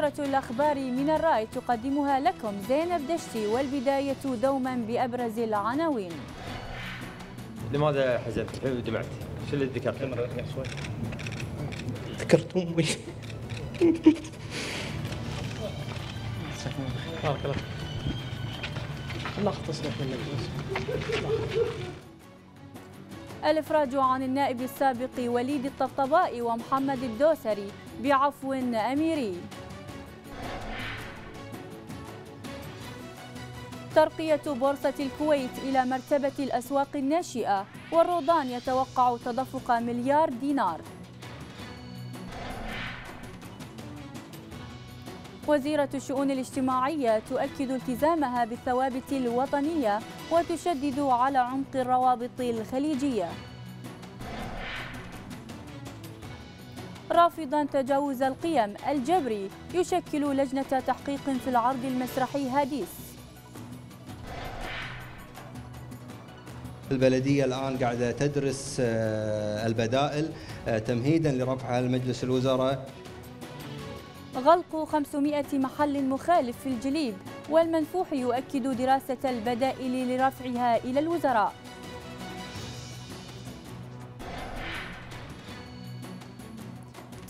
نشرة الأخبار من الرأي تقدمها لكم زينب دشتي والبداية دوما بأبرز العناوين لماذا حزنت دمعت؟ شو اللي ذكرت؟ ذكرت أمي بارك الله الله الإفراج عن النائب السابق وليد الطبطبائي ومحمد الدوسري بعفو أميري ترقية بورصة الكويت إلى مرتبة الأسواق الناشئة والروضان يتوقع تدفق مليار دينار وزيرة الشؤون الاجتماعية تؤكد التزامها بالثوابت الوطنية وتشدد على عمق الروابط الخليجية رافضا تجاوز القيم الجبري يشكل لجنة تحقيق في العرض المسرحي هاديس البلدية الآن قاعدة تدرس آه، البدائل آه، تمهيدا لرفعها لمجلس الوزراء غلق 500 محل مخالف في الجليب والمنفوح يؤكد دراسة البدائل لرفعها إلى الوزراء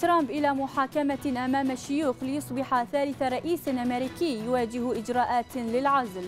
ترامب إلى محاكمة أمام الشيوخ ليصبح ثالث رئيس أمريكي يواجه إجراءات للعزل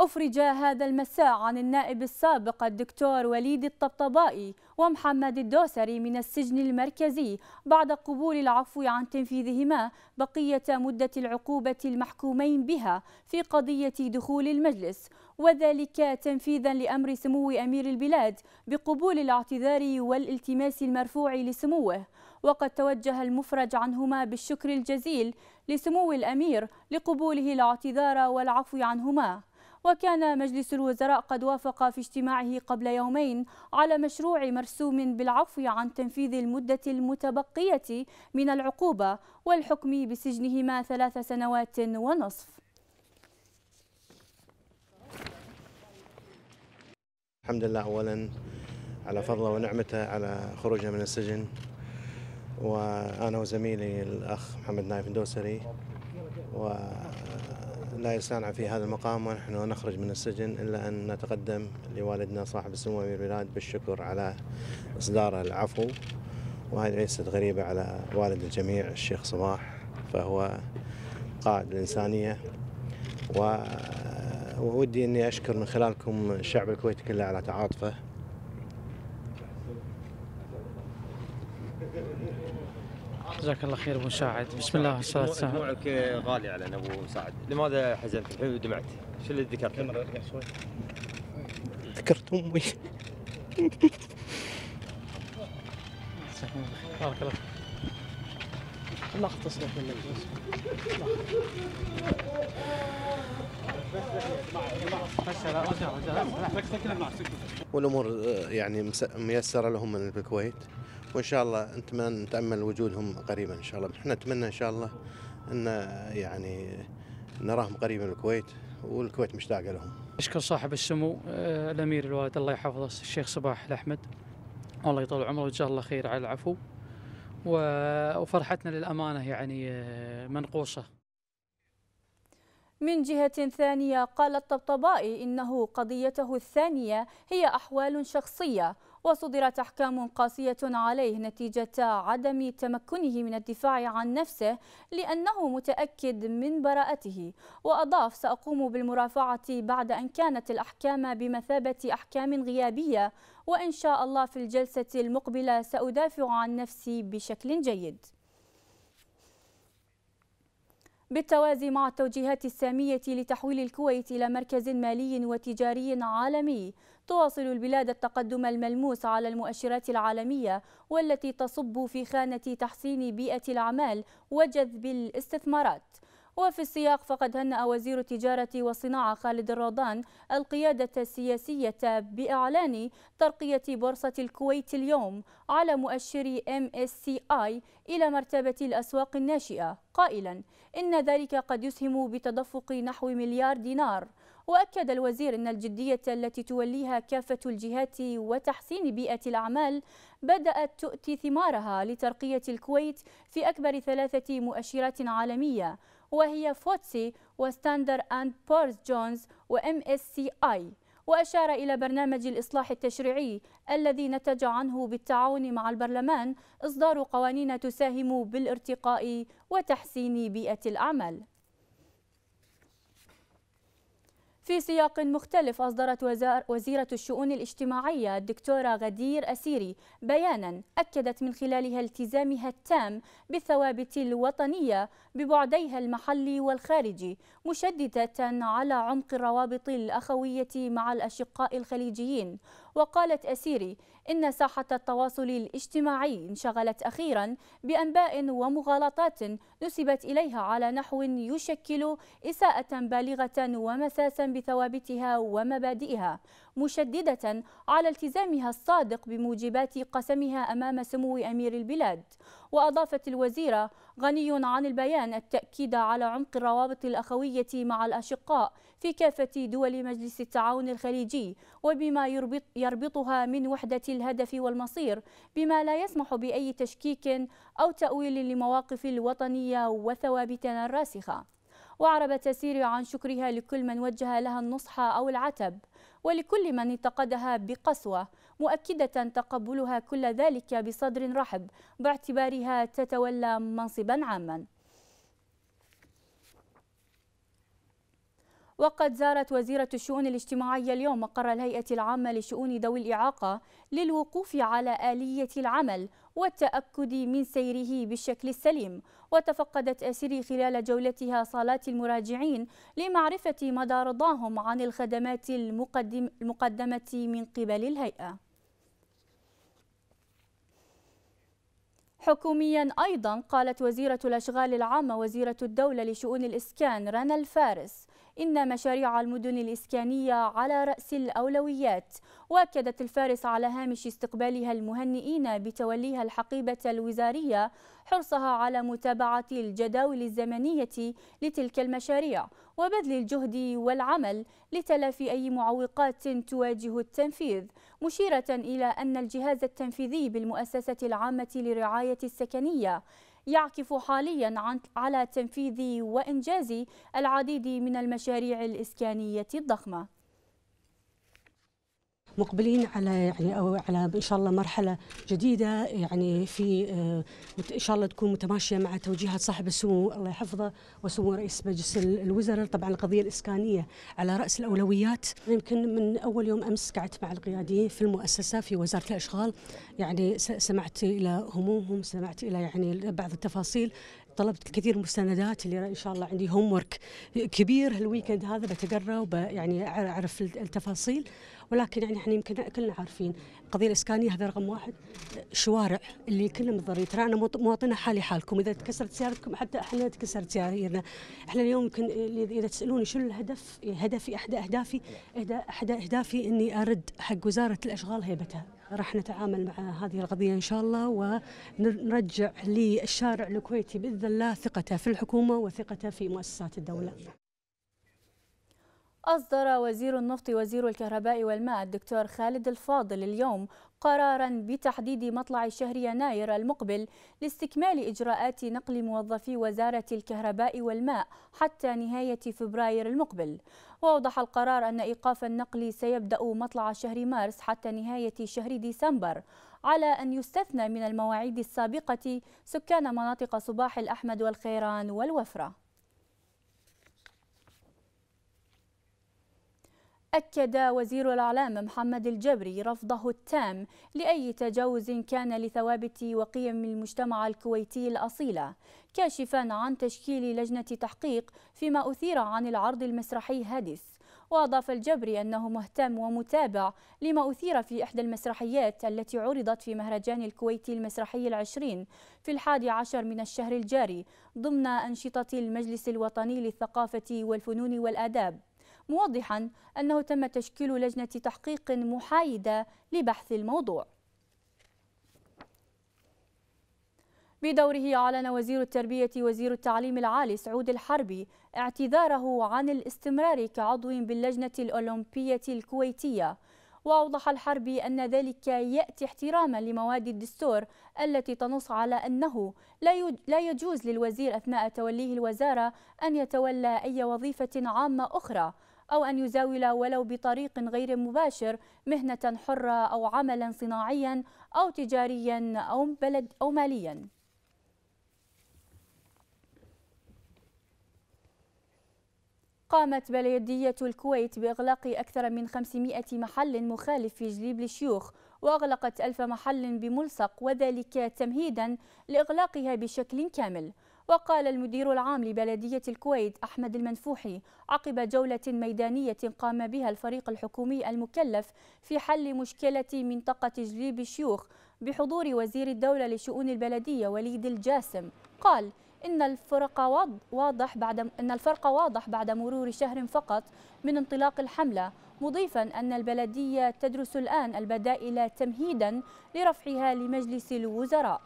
أفرج هذا المساء عن النائب السابق الدكتور وليد الطبطبائي ومحمد الدوسري من السجن المركزي بعد قبول العفو عن تنفيذهما بقية مدة العقوبة المحكومين بها في قضية دخول المجلس وذلك تنفيذا لأمر سمو أمير البلاد بقبول الاعتذار والالتماس المرفوع لسموه وقد توجه المفرج عنهما بالشكر الجزيل لسمو الأمير لقبوله الاعتذار والعفو عنهما وكان مجلس الوزراء قد وافق في اجتماعه قبل يومين على مشروع مرسوم بالعفو عن تنفيذ المدة المتبقية من العقوبة والحكم بسجنهما ثلاث سنوات ونصف الحمد لله أولا على فضله ونعمته على خروجنا من السجن وأنا وزميلي الأخ محمد نايف الدوسري و لا يستانع في هذا المقام ونحن نخرج من السجن إلا أن نتقدم لوالدنا صاحب السمو أمير البلاد بالشكر على إصدار العفو وهذه ليست غريبة على والد الجميع الشيخ صباح فهو قائد الإنسانية وودي أني أشكر من خلالكم الشعب الكويتي كله على تعاطفه جزاك الله خير ابو مساعد بسم الله والصلاه والسلام دموعك غالي علينا ابو مساعد لماذا حزنت الحين ودمعت شو اللي ذكرت ذكرت امي بارك الله فيك الله في المجلس والامور آه، يعني ميسره لهم من الكويت وان شاء الله نتمنى نتامل وجودهم قريبا ان شاء الله احنا نتمنى ان شاء الله ان يعني نراهم قريبا الكويت والكويت مشتاقه لهم. اشكر صاحب السمو آه، الامير الوالد الله يحفظه الشيخ صباح الاحمد الله يطول عمره شاء الله خير على العفو وفرحتنا للامانه يعني آه، منقوصه. من جهة ثانية قال الطبطبائي إنه قضيته الثانية هي أحوال شخصية وصدرت أحكام قاسية عليه نتيجة عدم تمكنه من الدفاع عن نفسه لأنه متأكد من براءته وأضاف سأقوم بالمرافعة بعد أن كانت الأحكام بمثابة أحكام غيابية وإن شاء الله في الجلسة المقبلة سأدافع عن نفسي بشكل جيد بالتوازي مع التوجيهات السامية لتحويل الكويت إلى مركز مالي وتجاري عالمي تواصل البلاد التقدم الملموس على المؤشرات العالمية والتي تصب في خانة تحسين بيئة الأعمال وجذب الاستثمارات وفي السياق فقد هنأ وزير التجارة والصناعة خالد الرضان القيادة السياسية بإعلان ترقية بورصة الكويت اليوم على مؤشر MSCI إلى مرتبة الأسواق الناشئة قائلا إن ذلك قد يسهم بتدفق نحو مليار دينار وأكد الوزير أن الجدية التي توليها كافة الجهات وتحسين بيئة الأعمال بدأت تؤتي ثمارها لترقية الكويت في أكبر ثلاثة مؤشرات عالمية وهي فوتسي وستاندر أند بورز جونز وام اس سي اي وأشار إلى برنامج الإصلاح التشريعي الذي نتج عنه بالتعاون مع البرلمان إصدار قوانين تساهم بالارتقاء وتحسين بيئة الأعمال في سياق مختلف أصدرت وزيرة الشؤون الاجتماعية الدكتورة غدير أسيري بيانا أكدت من خلالها التزامها التام بالثوابت الوطنية ببعديها المحلي والخارجي مشددة على عمق الروابط الأخوية مع الأشقاء الخليجيين وقالت أسيري إن ساحة التواصل الاجتماعي انشغلت أخيرا بأنباء ومغالطات نسبت إليها على نحو يشكل إساءة بالغة ومساسا بثوابتها ومبادئها مشددة على التزامها الصادق بموجبات قسمها أمام سمو أمير البلاد وأضافت الوزيرة غني عن البيان التأكيد على عمق الروابط الأخوية مع الأشقاء في كافة دول مجلس التعاون الخليجي وبما يربط يربطها من وحدة الهدف والمصير بما لا يسمح بأي تشكيك أو تأويل لمواقف الوطنية وثوابتنا الراسخة وعرب تسير عن شكرها لكل من وجه لها النصح أو العتب ولكل من انتقدها بقسوة مؤكدة تقبلها كل ذلك بصدر رحب باعتبارها تتولى منصبا عاما وقد زارت وزيرة الشؤون الاجتماعية اليوم مقر الهيئة العامة لشؤون ذوي الإعاقة للوقوف على آلية العمل والتأكد من سيره بالشكل السليم وتفقدت أسيري خلال جولتها صالات المراجعين لمعرفة مدى رضاهم عن الخدمات المقدم المقدمة من قبل الهيئة حكوميا أيضا قالت وزيرة الأشغال العامة وزيرة الدولة لشؤون الإسكان رنا الفارس إن مشاريع المدن الإسكانية على رأس الأولويات وأكدت الفارس على هامش استقبالها المهنئين بتوليها الحقيبة الوزارية حرصها على متابعة الجداول الزمنية لتلك المشاريع وبذل الجهد والعمل لتلافي أي معوقات تواجه التنفيذ مشيرة إلى أن الجهاز التنفيذي بالمؤسسة العامة لرعاية السكنية يعكف حاليا على تنفيذ وإنجاز العديد من المشاريع الإسكانية الضخمة مقبلين على يعني او على ان شاء الله مرحله جديده يعني في آه، ان شاء الله تكون متماشيه مع توجيهات صاحب السمو الله يحفظه وسمو رئيس مجلس الوزراء طبعا القضيه الاسكانيه على راس الاولويات يمكن من اول يوم امس قعدت مع القياديين في المؤسسه في وزاره الاشغال يعني سمعت الى همومهم سمعت الى يعني بعض التفاصيل طلبت الكثير من المستندات اللي ان شاء الله عندي هوم كبير هالويكند هذا بتقرا وب يعني اعرف التفاصيل ولكن يعني احنا يمكن كلنا عارفين القضيه الاسكانيه هذا رقم واحد شوارع اللي كلنا متضررين ترى انا مواطنه حالي حالكم اذا تكسرت سيارتكم حتى احنا تكسرت سيارتنا احنا اليوم يمكن اذا تسالوني شنو الهدف هدفي احدى اهدافي احدى اهدافي اني ارد حق وزاره الاشغال هيبتها راح نتعامل مع هذه القضية إن شاء الله ونرجع للشارع الكويتي بإذن الله ثقته في الحكومة وثقته في مؤسسات الدولة أصدر وزير النفط وزير الكهرباء والماء الدكتور خالد الفاضل اليوم قرارا بتحديد مطلع شهر يناير المقبل لاستكمال إجراءات نقل موظفي وزارة الكهرباء والماء حتى نهاية فبراير المقبل ووضح القرار أن إيقاف النقل سيبدأ مطلع شهر مارس حتى نهاية شهر ديسمبر على أن يستثنى من المواعيد السابقة سكان مناطق صباح الأحمد والخيران والوفرة أكد وزير الإعلام محمد الجبري رفضه التام لأي تجاوز كان لثوابت وقيم المجتمع الكويتي الأصيلة كاشفا عن تشكيل لجنة تحقيق فيما أثير عن العرض المسرحي هادس وأضاف الجبري أنه مهتم ومتابع لما أثير في إحدى المسرحيات التي عرضت في مهرجان الكويتي المسرحي العشرين في الحادي عشر من الشهر الجاري ضمن أنشطة المجلس الوطني للثقافة والفنون والآداب موضحا أنه تم تشكيل لجنة تحقيق محايدة لبحث الموضوع بدوره أعلن وزير التربية وزير التعليم العالي سعود الحربي اعتذاره عن الاستمرار كعضو باللجنة الأولمبية الكويتية وأوضح الحربي أن ذلك يأتي احتراما لمواد الدستور التي تنص على أنه لا يجوز للوزير أثناء توليه الوزارة أن يتولى أي وظيفة عامة أخرى أو أن يزاول ولو بطريق غير مباشر مهنة حرة أو عملا صناعيا أو تجاريا أو, بلد أو ماليا قامت بلدية الكويت بإغلاق أكثر من 500 محل مخالف في جليب الشيوخ وأغلقت ألف محل بملصق وذلك تمهيدا لإغلاقها بشكل كامل وقال المدير العام لبلدية الكويت أحمد المنفوحي عقب جولة ميدانية قام بها الفريق الحكومي المكلف في حل مشكلة منطقة جليب الشيوخ بحضور وزير الدولة لشؤون البلدية وليد الجاسم قال إن الفرق واضح بعد إن الفرق واضح بعد مرور شهر فقط من انطلاق الحملة مضيفا أن البلدية تدرس الآن البدائل تمهيدا لرفعها لمجلس الوزراء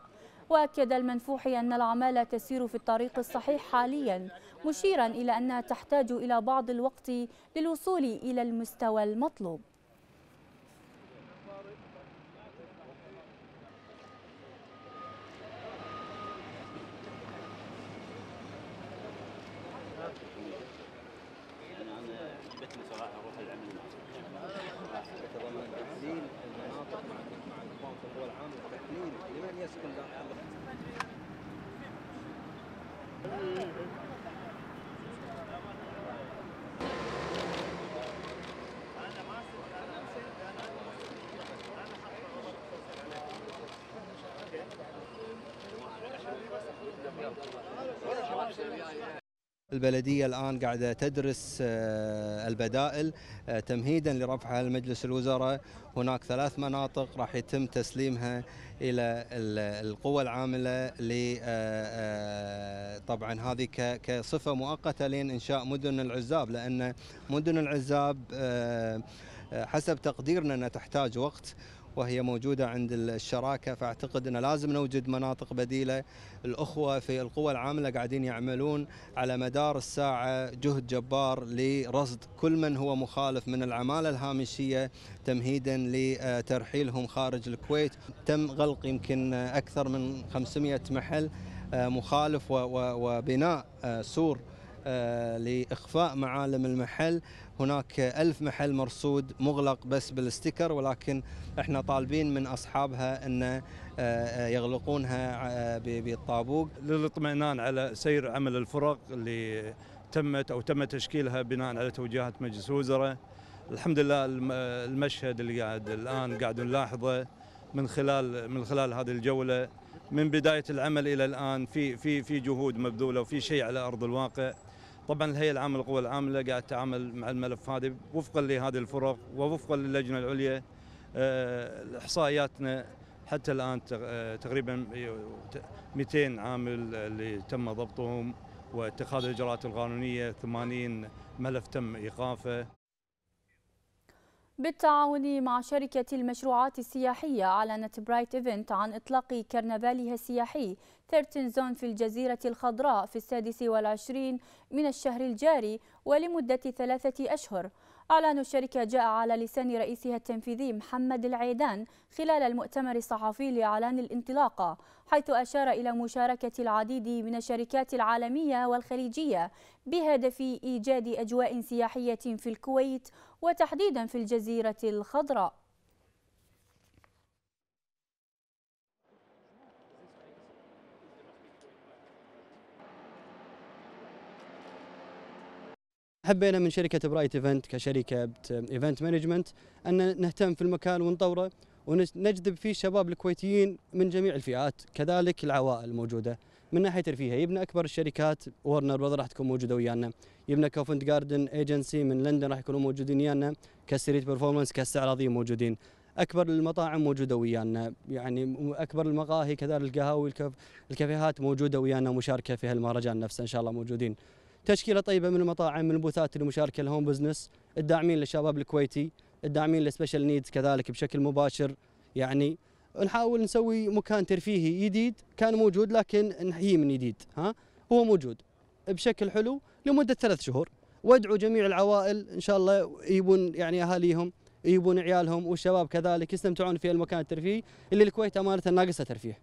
وأكد المنفوحي أن العمالة تسير في الطريق الصحيح حاليا مشيرا إلى أنها تحتاج إلى بعض الوقت للوصول إلى المستوى المطلوب البلدية الآن قاعدة تدرس آه، البدائل آه، تمهيدا لرفعها لمجلس الوزراء هناك ثلاث مناطق راح يتم تسليمها إلى القوى العاملة آه، طبعا هذه كصفة مؤقتة لإنشاء مدن العزاب لأن مدن العزاب حسب تقديرنا أنها تحتاج وقت وهي موجودة عند الشراكة فأعتقد أنه لازم نوجد مناطق بديلة الأخوة في القوى العاملة قاعدين يعملون على مدار الساعة جهد جبار لرصد كل من هو مخالف من العمالة الهامشية تمهيدا لترحيلهم خارج الكويت تم غلق يمكن أكثر من 500 محل آه، مخالف وبناء آه، سور آه، لإخفاء معالم المحل هناك ألف محل مرصود مغلق بس بالستيكر ولكن احنا طالبين من أصحابها أن آه، آه، يغلقونها بالطابوق للاطمئنان على سير عمل الفرق اللي تمت أو تم تشكيلها بناء على توجيهات مجلس الوزراء الحمد لله المشهد اللي قاعد الآن قاعد نلاحظه من خلال من خلال هذه الجوله من بدايه العمل الى الان في في في جهود مبذوله وفي شيء على ارض الواقع طبعا الهيئه العامه للقوى العامله قاعد تتعامل مع الملف هذا وفقا لهذه الفرق ووفقا للجنه العليا آه، احصائياتنا حتى الان آه، تقريبا 200 عامل آه، اللي تم ضبطهم واتخاذ الاجراءات القانونيه 80 ملف تم ايقافه بالتعاون مع شركة المشروعات السياحية أعلنت برايت إيفنت عن إطلاق كرنفالها السياحي 13 زون في الجزيرة الخضراء في السادس والعشرين من الشهر الجاري ولمدة ثلاثة أشهر أعلان الشركة جاء على لسان رئيسها التنفيذي محمد العيدان خلال المؤتمر الصحفي لإعلان الانطلاقة حيث أشار إلى مشاركة العديد من الشركات العالمية والخليجية بهدف إيجاد أجواء سياحية في الكويت وتحديدا في الجزيرة الخضراء حبينا من شركة برايت ايفنت كشركة ايفنت مانجمنت أن نهتم في المكان ونطوره ونجذب فيه الشباب الكويتيين من جميع الفئات كذلك العوائل الموجودة من ناحية ترفيه يبنى أكبر الشركات ورنر براذر راح تكون موجودة ويانا يبنى كوفند جاردن ايجنسي من لندن راح يكونوا موجودين ويانا كستريت برفورمانس كاستعراضية موجودين اكبر المطاعم موجوده ويانا يعني اكبر المقاهي كذلك القهاوي الكافيهات موجوده ويانا مشاركه في هالمهرجان نفسه ان شاء الله موجودين تشكيله طيبه من المطاعم من البوثات المشاركه الهوم بزنس الداعمين للشباب الكويتي الداعمين لسبيشال نيدز كذلك بشكل مباشر يعني نحاول نسوي مكان ترفيهي جديد كان موجود لكن نحييه من جديد ها هو موجود بشكل حلو لمده ثلاث شهور وادعو جميع العوائل ان شاء الله يبون يعني اهاليهم يبون عيالهم والشباب كذلك يستمتعون في المكان الترفيهي اللي الكويت امانه ناقصه ترفيه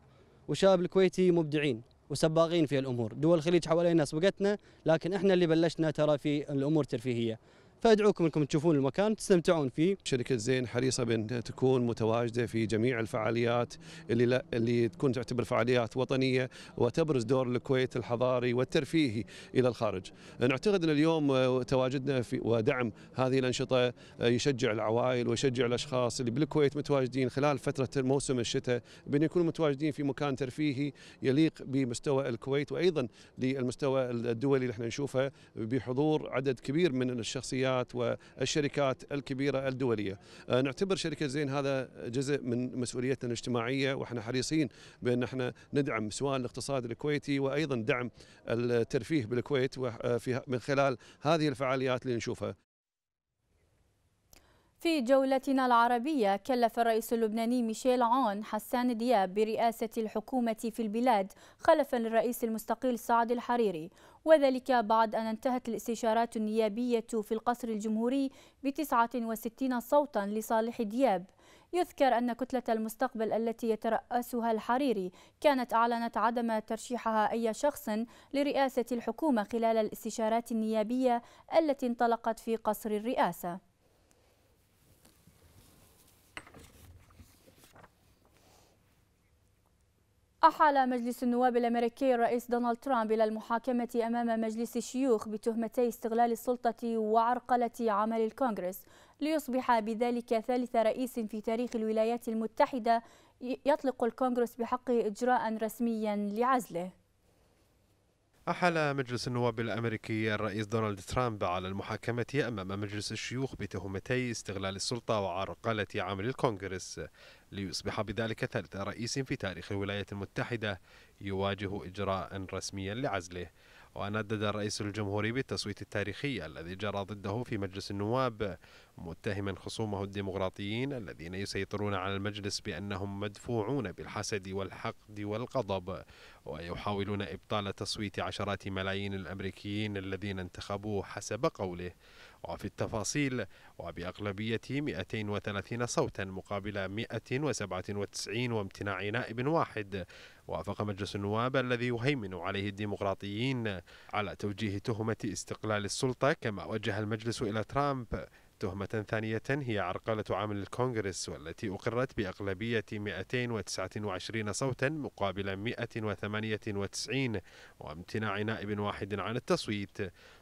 والشباب الكويتي مبدعين وسباقين في الامور دول الخليج حوالينا سبقتنا لكن احنا اللي بلشنا ترى في الامور الترفيهيه فادعوكم انكم تشوفون المكان تستمتعون فيه. شركه زين حريصه بان تكون متواجده في جميع الفعاليات اللي لا اللي تكون تعتبر فعاليات وطنيه وتبرز دور الكويت الحضاري والترفيهي الى الخارج. نعتقد ان اليوم تواجدنا في ودعم هذه الانشطه يشجع العوائل ويشجع الاشخاص اللي بالكويت متواجدين خلال فتره موسم الشتاء بان يكونوا متواجدين في مكان ترفيهي يليق بمستوى الكويت وايضا للمستوى الدولي اللي احنا نشوفه بحضور عدد كبير من الشخصيات الجمعيات والشركات الكبيرة الدولية آه، نعتبر شركة زين هذا جزء من مسؤوليتنا الاجتماعية وإحنا حريصين بأن إحنا ندعم سواء الاقتصاد الكويتي وأيضا دعم الترفيه بالكويت آه، من خلال هذه الفعاليات اللي نشوفها في جولتنا العربية كلف الرئيس اللبناني ميشيل عون حسان دياب برئاسة الحكومة في البلاد خلفا للرئيس المستقيل سعد الحريري وذلك بعد أن انتهت الاستشارات النيابية في القصر الجمهوري بتسعة وستين صوتا لصالح دياب يذكر أن كتلة المستقبل التي يترأسها الحريري كانت أعلنت عدم ترشيحها أي شخص لرئاسة الحكومة خلال الاستشارات النيابية التي انطلقت في قصر الرئاسة أحال مجلس النواب الأمريكي الرئيس دونالد ترامب إلى المحاكمة أمام مجلس الشيوخ بتهمتي استغلال السلطة وعرقلة عمل الكونغرس ليصبح بذلك ثالث رئيس في تاريخ الولايات المتحدة يطلق الكونغرس بحقه إجراء رسميا لعزله أحال مجلس النواب الأمريكي الرئيس دونالد ترامب على المحاكمة أمام مجلس الشيوخ بتهمتي استغلال السلطة وعرقلة عمل الكونغرس ليصبح بذلك ثالث رئيس في تاريخ الولايات المتحدة يواجه إجراء رسميا لعزله وندد الرئيس الجمهوري بالتصويت التاريخي الذي جرى ضده في مجلس النواب متهما خصومه الديمقراطيين الذين يسيطرون على المجلس بأنهم مدفوعون بالحسد والحقد والغضب ويحاولون إبطال تصويت عشرات ملايين الأمريكيين الذين انتخبوه حسب قوله وفي التفاصيل وبأغلبية 230 صوتا مقابل 197 وامتناع نائب واحد وافق مجلس النواب الذي يهيمن عليه الديمقراطيين على توجيه تهمة استقلال السلطة كما وجه المجلس إلى ترامب تهمة ثانية هي عرقلة عمل الكونغرس والتي أقرت بأغلبية 229 صوتا مقابل 198 وامتناع نائب واحد عن التصويت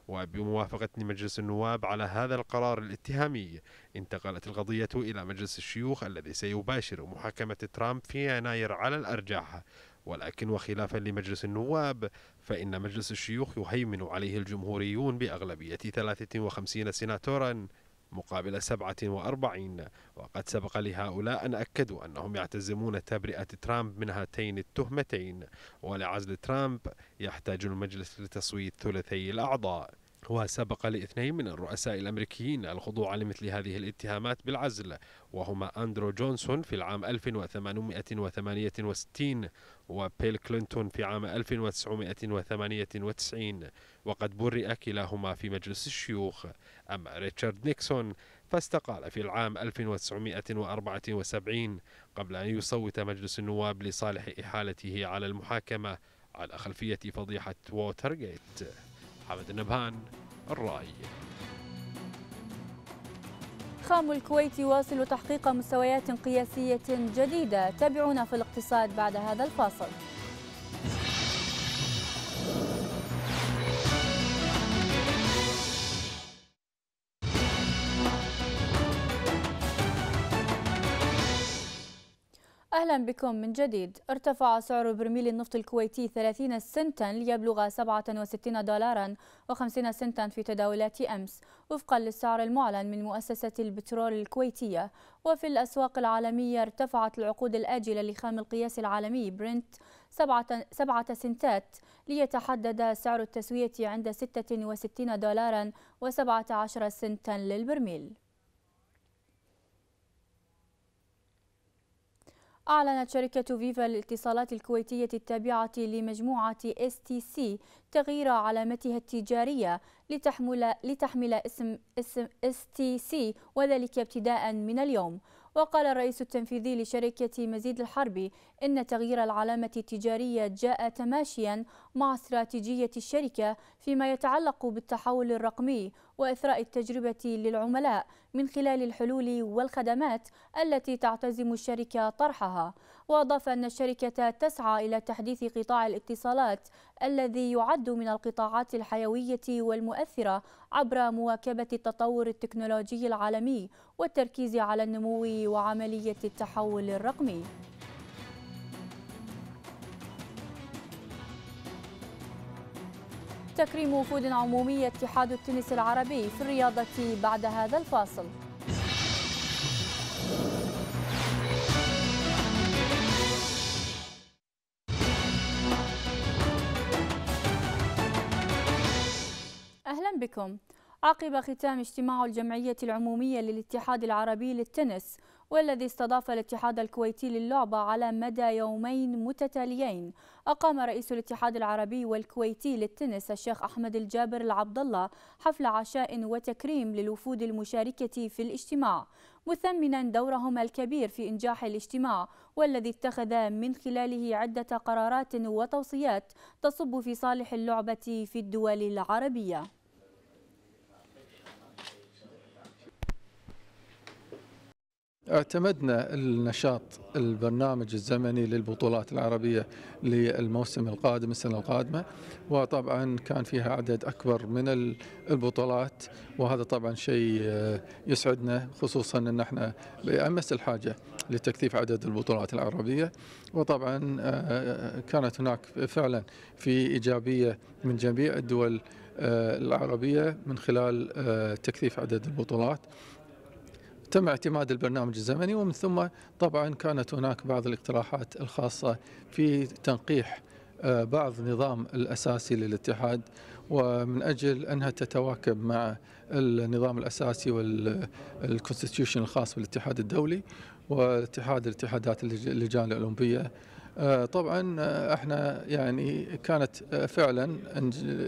وبموافقة مجلس النواب على هذا القرار الاتهامي انتقلت القضية إلى مجلس الشيوخ الذي سيباشر محاكمة ترامب في يناير على الأرجح ولكن وخلافا لمجلس النواب فإن مجلس الشيوخ يهيمن عليه الجمهوريون بأغلبية 53 سناتورا مقابل 47 وقد سبق لهؤلاء أن أكدوا أنهم يعتزمون تبرئة ترامب من هاتين التهمتين ولعزل ترامب يحتاج المجلس لتصويت ثلثي الأعضاء وسبق لاثنين من الرؤساء الامريكيين الخضوع لمثل هذه الاتهامات بالعزل وهما اندرو جونسون في العام 1868 وبيل كلينتون في عام 1998 وقد برئ كلاهما في مجلس الشيوخ أما ريتشارد نيكسون فاستقال في العام 1974 قبل أن يصوت مجلس النواب لصالح إحالته على المحاكمة على خلفية فضيحة ووترغيت حمد النبهان الرأي خام الكويت يواصل تحقيق مستويات قياسية جديدة تابعونا في الاقتصاد بعد هذا الفاصل أهلا بكم من جديد ارتفع سعر برميل النفط الكويتي 30 سنتا ليبلغ 67 دولارا و50 سنتا في تداولات أمس وفقا للسعر المعلن من مؤسسة البترول الكويتية وفي الأسواق العالمية ارتفعت العقود الآجلة لخام القياس العالمي برنت سبعة سنتات ليتحدد سعر التسوية عند 66 دولارا و17 سنتا للبرميل أعلنت شركة فيفا الاتصالات الكويتية التابعة لمجموعة اس تي سي تغيير علامتها التجارية لتحمل, لتحمل اسم, اسم اس تي سي وذلك ابتداء من اليوم وقال الرئيس التنفيذي لشركة مزيد الحربي إن تغيير العلامة التجارية جاء تماشيا مع استراتيجية الشركة فيما يتعلق بالتحول الرقمي وإثراء التجربة للعملاء من خلال الحلول والخدمات التي تعتزم الشركة طرحها وأضاف أن الشركة تسعى إلى تحديث قطاع الاتصالات الذي يعد من القطاعات الحيوية والمؤثرة عبر مواكبة التطور التكنولوجي العالمي والتركيز على النمو وعملية التحول الرقمي تكريم وفود عمومي اتحاد التنس العربي في الرياضة بعد هذا الفاصل أهلا بكم عقب ختام اجتماع الجمعية العمومية للاتحاد العربي للتنس والذي استضاف الاتحاد الكويتي للعبة على مدى يومين متتاليين أقام رئيس الاتحاد العربي والكويتي للتنس الشيخ أحمد الجابر العبد الله حفل عشاء وتكريم للوفود المشاركة في الاجتماع مثمنا دورهم الكبير في إنجاح الاجتماع والذي اتخذ من خلاله عدة قرارات وتوصيات تصب في صالح اللعبة في الدول العربية اعتمدنا النشاط البرنامج الزمني للبطولات العربية للموسم القادم السنة القادمة وطبعا كان فيها عدد أكبر من البطولات وهذا طبعا شيء آه، يسعدنا خصوصا أن احنا بأمس الحاجة لتكثيف عدد البطولات العربية وطبعا آه، آه، كانت هناك فعلا في إيجابية من جميع الدول العربية من خلال تكثيف عدد البطولات تم اعتماد البرنامج الزمني ومن ثم طبعا كانت هناك بعض الاقتراحات الخاصة في تنقيح آه، بعض نظام الأساسي للاتحاد ومن أجل أنها تتواكب مع النظام الأساسي والكونستيوشن الخاص بالاتحاد الدولي واتحاد الاتحادات اللجان الأولمبية آه، طبعا آه، احنا يعني كانت فعلا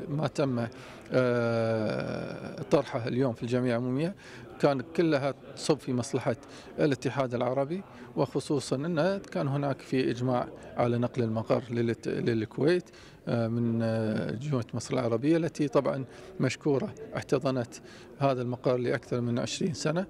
ما تم طرحه اليوم في الجمعيه العموميه كانت كلها تصب في مصلحة الاتحاد العربي وخصوصا أن كان هناك في إجماع على نقل المقر للكويت آه، من آه، جهة مصر العربية التي طبعا مشكورة احتضنت هذا المقر لأكثر من 20 سنة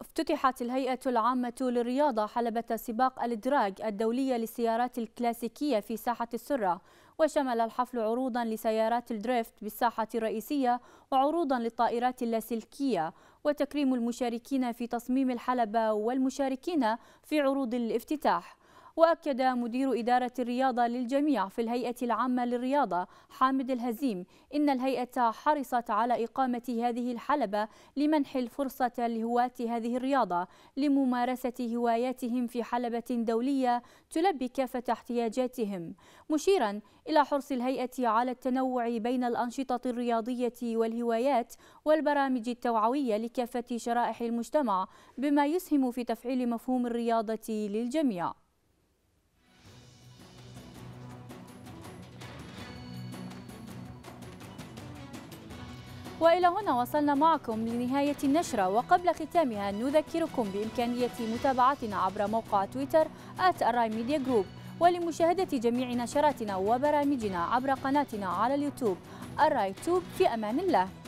افتتحت الهيئة العامة للرياضة حلبة سباق الدراج الدولية للسيارات الكلاسيكية في ساحة السرة وشمل الحفل عروضا لسيارات الدريفت بالساحة الرئيسية وعروضا للطائرات اللاسلكية وتكريم المشاركين في تصميم الحلبة والمشاركين في عروض الافتتاح وأكد مدير إدارة الرياضة للجميع في الهيئة العامة للرياضة حامد الهزيم إن الهيئة حرصت على إقامة هذه الحلبة لمنح الفرصة لهواة هذه الرياضة لممارسة هواياتهم في حلبة دولية تلبي كافة احتياجاتهم مشيرا إلى حرص الهيئة على التنوع بين الأنشطة الرياضية والهوايات والبرامج التوعوية لكافة شرائح المجتمع بما يسهم في تفعيل مفهوم الرياضة للجميع وإلى هنا وصلنا معكم لنهاية النشرة وقبل ختامها نذكركم بإمكانية متابعتنا عبر موقع تويتر Media جروب ولمشاهدة جميع نشراتنا وبرامجنا عبر قناتنا على اليوتيوب الراي توب في أمان الله